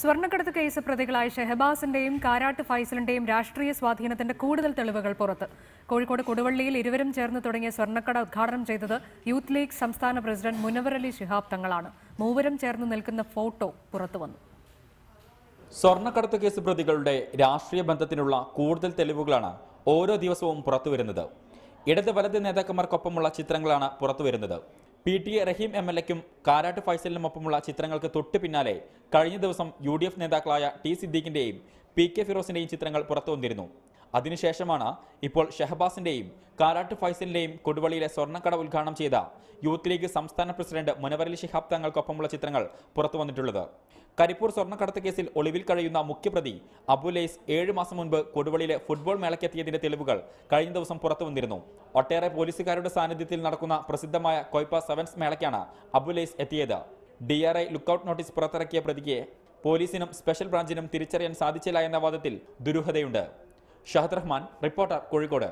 സ്വർണ്ണക്കടത്ത് കേസ് പ്രതികളായ ഷെഹബാസിന്റെയും കാരാട്ട് ഫൈസലിന്റെയും രാഷ്ട്രീയ സ്വാധീനത്തിന്റെ കൂടുതൽ തെളിവുകൾ പുറത്ത് കോഴിക്കോട് കൊടുവള്ളിയിൽ ഇരുവരും ചേർന്ന് തുടങ്ങിയ സ്വർണ്ണക്കട ഉദ്ഘാടനം ചെയ്തത് യൂത്ത് ലീഗ് സംസ്ഥാന പ്രസിഡന്റ് മുനവർ അലി ശിഹാബ് തങ്ങളാണ് മൂവരും ചേർന്ന് നിൽക്കുന്ന ഫോട്ടോ പുറത്തുവന്നു സ്വർണ്ണക്കടത്ത് കേസ് പ്രതികളുടെ രാഷ്ട്രീയ ബന്ധത്തിനുള്ള കൂടുതൽ തെളിവുകളാണ് ഓരോ ദിവസവും പുറത്തുവരുന്നത് ഇടത് വലത് നേതാക്കന്മാർക്കൊപ്പമുള്ള ചിത്രങ്ങളാണ് പുറത്തുവരുന്നത് P T A Rahim M L എക്കും കാരാട്ട് ഫൈസലിനുമൊപ്പമുള്ള ചിത്രങ്ങൾക്ക് തൊട്ടു പിന്നാലെ കഴിഞ്ഞ ദിവസം യു ഡി എഫ് നേതാക്കളായ ടി സിദ്ദീഖിന്റെയും പി കെ ഫിറോസിന്റെയും ചിത്രങ്ങൾ പുറത്തുവന്നിരുന്നു അതിനുശേഷമാണ് ഇപ്പോൾ ഷഹബാസിന്റെയും കാരാട്ട് ഫൈസലിന്റെയും കൊടുവള്ളിയിലെ സ്വർണ്ണക്കട ഉദ്ഘാടനം ചെയ്ത യൂത്ത് ലീഗ് സംസ്ഥാന പ്രസിഡന്റ് മുനവരലി ശിഹാബ് തങ്ങൾക്കൊപ്പമുള്ള ചിത്രങ്ങൾ പുറത്തു വന്നിട്ടുള്ളത് കരിപ്പൂർ സ്വർണ്ണക്കടത്ത് കേസിൽ ഒളിവിൽ കഴിയുന്ന മുഖ്യപ്രതി അബുലൈസ് ഏഴ് മാസം മുൻപ് കൊടുവള്ളിയിലെ ഫുട്ബോൾ മേളയ്ക്കെത്തിയതിന്റെ തെളിവുകൾ കഴിഞ്ഞ ദിവസം പുറത്തു വന്നിരുന്നു ഒട്ടേറെ പോലീസുകാരുടെ സാന്നിധ്യത്തിൽ നടക്കുന്ന പ്രസിദ്ധമായ കൊയ്പ സെവൻസ് മേളയ്ക്കാണ് അബുലൈസ് എത്തിയത് D R I lookout notice പുറത്തിറക്കിയ പ്രതിക്ക് പോലീസിനും സ്പെഷ്യൽ ബ്രാഞ്ചിനും തിരിച്ചറിയാൻ സാധിച്ചില്ല എന്ന വാദത്തിൽ ദുരൂഹതയുണ്ട് ഷഹദ് റഹ്മാൻ റിപ്പോർട്ടർ കോഴിക്കോട്